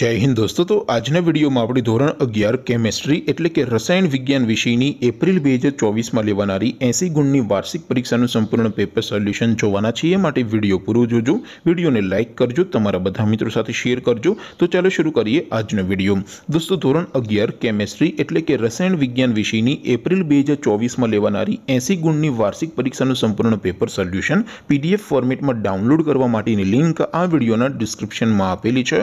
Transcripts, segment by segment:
જય હિન્દ દોસ્તો તો આજના વિડીયોમાં આપણે ધોરણ અગિયાર કેમેસ્ટ્રી એટલે કે રસાયણ વિજ્ઞાન વિષયની એપ્રિલ બે હજાર ચોવીસમાં લેવાનારી એંસી ગુણની વાર્ષિક પરીક્ષાનું સંપૂર્ણ પેપર સોલ્યુશન જોવાના છીએ માટે વિડીયો પૂરો જોજો વિડીયોને લાઇક કરજો તમારા બધા મિત્રો સાથે શેર કરજો તો ચાલો શરૂ કરીએ આજનો વિડીયો દોસ્તો ધોરણ અગિયાર કેમેસ્ટ્રી એટલે કે રસાયણ વિજ્ઞાન વિષયની એપ્રિલ બે હજાર ચોવીસમાં લેવાનારી એંસી ગુણની વાર્ષિક પરીક્ષાનું સંપૂર્ણ પેપર સોલ્યુશન પીડીએફ ફોર્મેટમાં ડાઉનલોડ કરવા માટેની લિંક આ વિડીયોના ડિસ્ક્રિપ્શનમાં આપેલી છે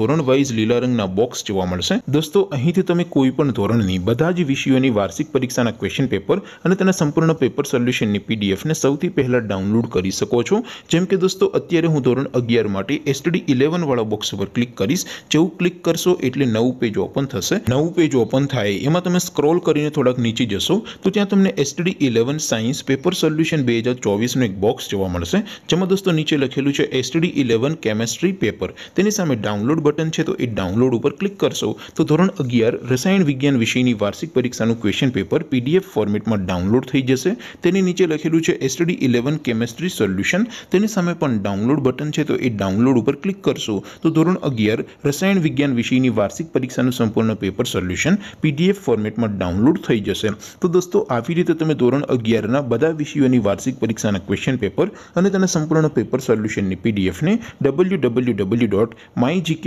ધોરણ વાઇઝ લીલા રંગના બોક્સ જોવા મળશે દોસ્તો અહીંથી તમે કોઈપણ ધોરણની બધા જ વિષયોની વાર્ષિક પરીક્ષાના ક્વેશ્ચન પેપર અને તેના સંપૂર્ણ પેપર સોલ્યુશનની પીડીએફ ને સૌથી પહેલા ડાઉનલોડ કરી શકો છો જેમ કે દોસ્તો અત્યારે હું ધોરણ 11 માટે STD 11 વાળો બોક્સ ઉપર ક્લિક કરીશ જેઉ ક્લિક કરશો એટલે નવું પેજ ઓપન થશે નવું પેજ ઓપન થાય એમાં તમે સ્ક્રોલ કરીને થોડક નીચે જશો તો ત્યાં તમને STD 11 સાયન્સ પેપર સોલ્યુશન 2024 નો એક બોક્સ જોવા મળશે જેમાં દોસ્તો નીચે લખેલું છે STD 11 કેમેસ્ટ્રી પેપર તેની સામે ડાઉનલોડ બટન છે તો એ ડાઉનલોડ ઉપર ક્લિક કરશો તો ધોરણ 11 રસાયણ વિજ્ઞાન વિષયની વાર્ષિક પરીક્ષાનું ક્વેશ્ચન પેપર પીડીએફ ફોર્મેટમાં ડાઉનલોડ થઈ જશે તેની નીચે લખેલું છે STD 11 કેમિસ્ટ્રી સોલ્યુશન તેની સામે પણ ડાઉનલોડ બટન છે તો એ ડાઉનલોડ ઉપર ક્લિક કરશો તો ધોરણ 11 રસાયણ વિજ્ઞાન વિષયની વાર્ષિક પરીક્ષાનું સંપૂર્ણ પેપર સોલ્યુશન પીડીએફ ફોર્મેટમાં ડાઉનલોડ થઈ જશે તો દોસ્તો આ રીતે તમે ધોરણ 11 ના બધા વિષયોની વાર્ષિક પરીક્ષાના ક્વેશ્ચન પેપર અને તેના સંપૂર્ણના પેપર સોલ્યુશનની પીડીએફ ને www.mygk